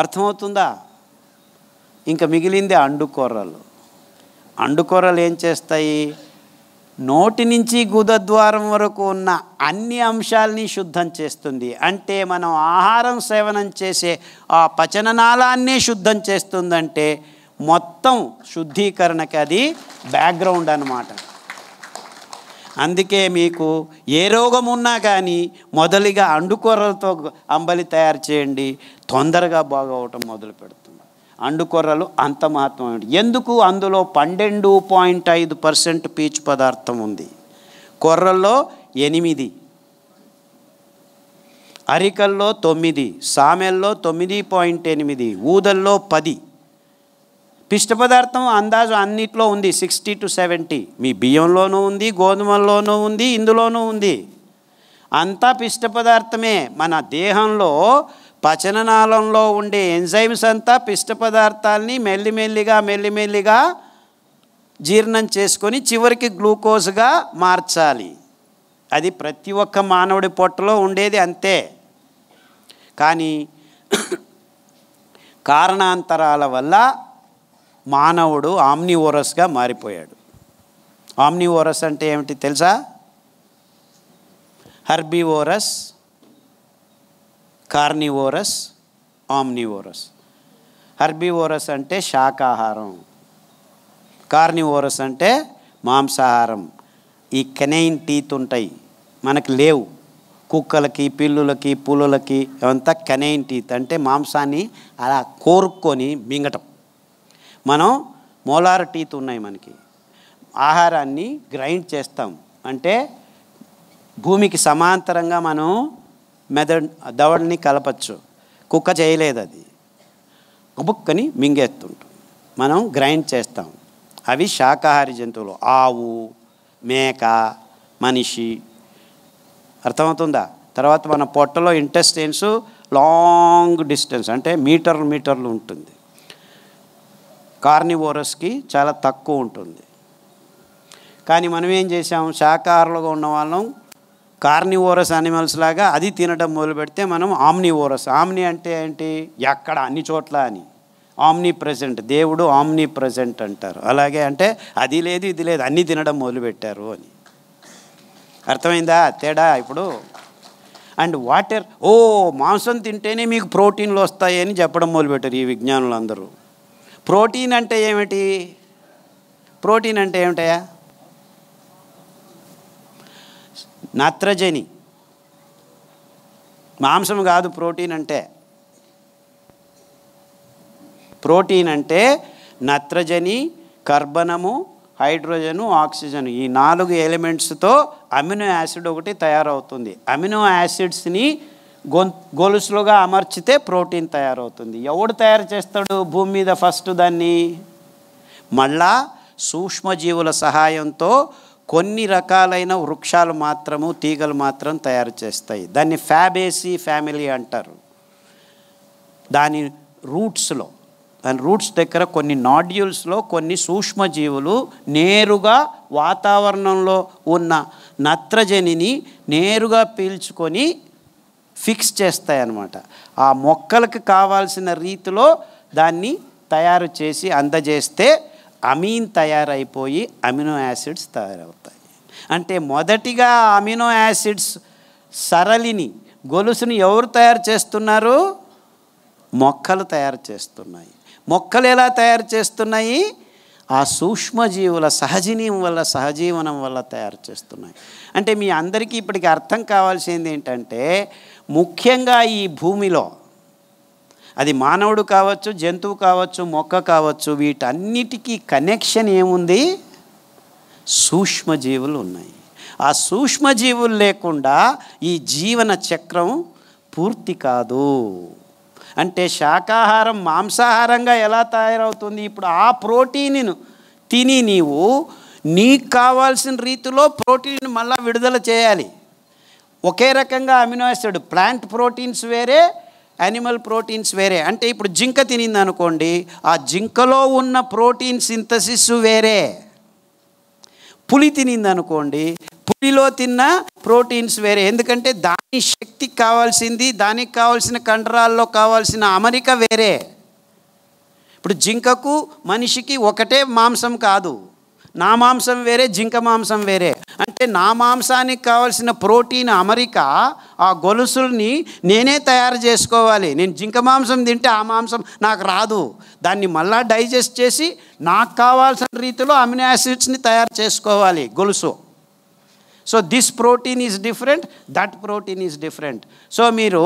అర్థమవుతుందా ఇంకా మిగిలిందే అండుకూరలు అండుకూరలు ఏం చేస్తాయి నోటి నుంచి గుదద్వారం వరకు ఉన్న అన్ని అంశాలని శుద్ధం చేస్తుంది అంటే మనం ఆహారం సేవనం చేసే ఆ పచననాళాన్నే శుద్ధం చేస్తుందంటే మొత్తం శుద్ధీకరణకి అది బ్యాక్గ్రౌండ్ అనమాట అందుకే మీకు ఏ రోగం ఉన్నా కానీ మొదలుగా అండుకొర్రలతో అంబలి తయారు చేయండి తొందరగా బాగవటం మొదలు పెడుతుంది అండుకొర్రలు అంత మహత్వం ఎందుకు అందులో పన్నెండు పాయింట్ ఐదు పర్సెంట్ పీచు పదార్థం ఉంది కొర్రల్లో ఎనిమిది అరికల్లో తొమ్మిది సామెల్లో తొమ్మిది పాయింట్ ఎనిమిది ఊదల్లో పది పిష్ట పదార్థం అందాజు అన్నిట్లో ఉంది సిక్స్టీ టు సెవెంటీ మీ బియ్యంలోనూ ఉంది గోధుమల్లోనూ ఉంది ఇందులోనూ ఉంది అంతా పిష్ట పదార్థమే మన దేహంలో పచననాళంలో ఉండే ఎంజైమ్స్ అంతా పిష్ట పదార్థాలని మెల్లిమెల్లిగా మెల్లిమెల్లిగా జీర్ణం చేసుకొని చివరికి గ్లూకోజ్గా మార్చాలి అది ప్రతి ఒక్క మానవుడి పొట్టలో ఉండేది అంతే కానీ కారణాంతరాల వల్ల మానవుడు ఆమ్నివోరస్గా మారిపోయాడు ఆమ్నివోరస్ అంటే ఏమిటి తెలుసా హర్బివోరస్ కార్నివోరస్ ఆమ్నివోరస్ హర్బివోరస్ అంటే శాకాహారం కార్నివోరస్ అంటే మాంసాహారం ఈ కెనైన్ టీత్ ఉంటాయి మనకు లేవు కుక్కలకి పిల్లులకి పులులకి అంతా కెనైన్ టీత్ అంటే మాంసాన్ని అలా కోరుకొని మింగటం మనం మోలార్ టీత్ ఉన్నాయి మనకి ఆహారాన్ని గ్రైండ్ చేస్తాం అంటే భూమికి సమాంతరంగా మనం మెదడ్ దవడని కలపచ్చు కుక్క చేయలేదు అది బుక్కని మింగేస్తుంటాం మనం గ్రైండ్ చేస్తాం అవి శాకాహారి జంతువులు ఆవు మేక మనిషి అర్థమవుతుందా తర్వాత మన పొట్టలో ఇంటెస్టైన్స్ లాంగ్ డిస్టెన్స్ అంటే మీటర్లు మీటర్లు ఉంటుంది కార్నివోరస్కి చాలా తక్కువ ఉంటుంది కానీ మనం ఏం చేసాం శాకాహారులుగా ఉన్న వాళ్ళం కార్నివోరస్ అనిమల్స్ లాగా అది తినడం మొదలు పెడితే మనం ఆమ్నివోరస్ ఆమ్ని అంటే ఏంటి ఎక్కడ అన్ని చోట్ల అని ఆమ్ని ప్రజెంట్ దేవుడు ఆమ్ని ప్రజెంట్ అంటారు అలాగే అంటే అది లేదు ఇది లేదు అన్నీ తినడం మొదలుపెట్టారు అని అర్థమైందా తేడా ఇప్పుడు అండ్ వాటర్ ఓ మాంసం తింటేనే మీకు ప్రోటీన్లు వస్తాయని చెప్పడం మొదలుపెట్టారు ఈ అందరూ ప్రోటీన్ అంటే ఏమిటి ప్రోటీన్ అంటే ఏమిటయా నత్రజని మాంసం కాదు ప్రోటీన్ అంటే ప్రోటీన్ అంటే నత్రజని కర్బనము హైడ్రోజను ఆక్సిజన్ ఈ నాలుగు ఎలిమెంట్స్తో అమినో యాసిడ్ ఒకటి తయారవుతుంది అమినో యాసిడ్స్ని గొలుసులుగా అమర్చితే ప్రోటీన్ తయారవుతుంది ఎవడు తయారు చేస్తాడు భూమి మీద ఫస్ట్ దాన్ని మళ్ళా సూక్ష్మజీవుల సహాయంతో కొన్ని రకాలైన వృక్షాలు మాత్రము తీగలు మాత్రం తయారు చేస్తాయి దాన్ని ఫ్యాబేసీ ఫ్యామిలీ అంటారు దాని రూట్స్లో దాని రూట్స్ దగ్గర కొన్ని నాడ్యూల్స్లో కొన్ని సూక్ష్మజీవులు నేరుగా వాతావరణంలో ఉన్న నత్రజనిని నేరుగా పీల్చుకొని ఫిక్స్ చేస్తాయన్నమాట ఆ మొక్కలకు కావాల్సిన రీతిలో దాన్ని తయారు చేసి అందజేస్తే అమీన్ తయారైపోయి అమినో యాసిడ్స్ తయారవుతాయి అంటే మొదటిగా అమినో యాసిడ్స్ సరళిని గొలుసుని ఎవరు తయారు చేస్తున్నారు మొక్కలు తయారు చేస్తున్నాయి మొక్కలు ఎలా తయారు చేస్తున్నాయి ఆ సూక్ష్మజీవుల సహజీనియం వల్ల సహజీవనం వల్ల తయారు చేస్తున్నాయి అంటే మీ అందరికీ ఇప్పటికి అర్థం కావాల్సింది ఏంటంటే ముఖ్యంగా ఈ భూమిలో అది మానవుడు కావచ్చు జంతువు కావచ్చు మొక్క కావచ్చు వీటన్నిటికీ కనెక్షన్ ఏముంది సూక్ష్మజీవులు ఉన్నాయి ఆ సూక్ష్మజీవులు లేకుండా ఈ జీవన చక్రం పూర్తి కాదు అంటే శాకాహారం మాంసాహారంగా ఎలా తయారవుతుంది ఇప్పుడు ఆ ప్రోటీన్ను తిని నీవు నీకు కావాల్సిన రీతిలో ప్రోటీన్ మళ్ళీ విడుదల చేయాలి ఒకే రకంగా అమినో యాసిడ్ ప్లాంట్ ప్రోటీన్స్ వేరే యానిమల్ ప్రోటీన్స్ వేరే అంటే ఇప్పుడు జింక తినింది అనుకోండి ఆ జింకలో ఉన్న ప్రోటీన్ సింథసిస్ వేరే పులి తినింది అనుకోండి గుడ్డిలో తిన్న ప్రోటీన్స్ వేరే ఎందుకంటే దాని శక్తి కావాల్సింది దానికి కావాల్సిన కండరాల్లో కావాల్సిన అమరిక వేరే ఇప్పుడు జింకకు మనిషికి ఒకటే మాంసం కాదు నా మాంసం వేరే జింక మాంసం వేరే అంటే నా మాంసానికి కావాల్సిన ప్రోటీన్ అమరిక ఆ గొలుసుల్ని నేనే తయారు చేసుకోవాలి నేను జింక మాంసం తింటే ఆ మాంసం నాకు రాదు దాన్ని మళ్ళా డైజెస్ట్ చేసి నాకు కావాల్సిన రీతిలో అమినో యాసిడ్స్ని తయారు చేసుకోవాలి గొలుసు so this protein is different that protein is different so మీరు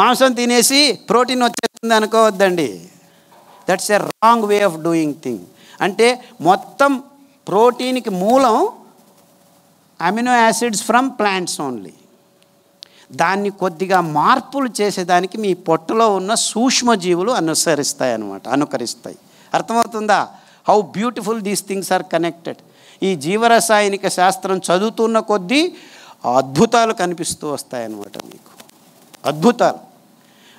మాంసం తినేసి ప్రోటీన్ వచ్చేస్తుంది అనుకోవద్దండి that's a wrong way of doing thing అంటే మొత్తం ప్రోటీన్కి మూలం amino acids from plants only దాన్ని కొద్దిగా మార్పులు చేసేదానికి మీ పొట్టలో ఉన్న సూక్ష్మజీవులు అనుసరిస్తాయి అనమాట అనుకరిస్తాయి అర్థమవుతుందా how beautiful these things are connected ఈ జీవరసాయనిక శాస్త్రం చదువుతున్న కొద్దీ అద్భుతాలు కనిపిస్తూ వస్తాయన్నమాట మీకు అద్భుతాలు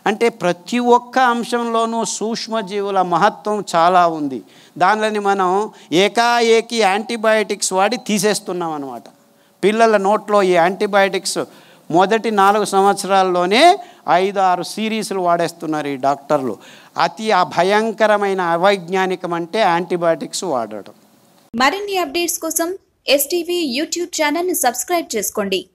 అంటే ప్రతి ఒక్క అంశంలోనూ సూక్ష్మజీవుల మహత్వం చాలా ఉంది దానిని మనం ఏకాఏకి యాంటీబయాటిక్స్ వాడి తీసేస్తున్నాం అనమాట పిల్లల నోట్లో ఈ యాంటీబయాటిక్స్ మొదటి నాలుగు సంవత్సరాల్లోనే ఐదు ఆరు సిరీస్లు వాడేస్తున్నారు ఈ డాక్టర్లు అతి భయంకరమైన అవైజ్ఞానికం అంటే యాంటీబయాటిక్స్ వాడటం మరిన్ని అప్డేట్స్ కోసం ఎస్టీవీ యూట్యూబ్ ఛానల్ను సబ్స్క్రైబ్ చేసుకోండి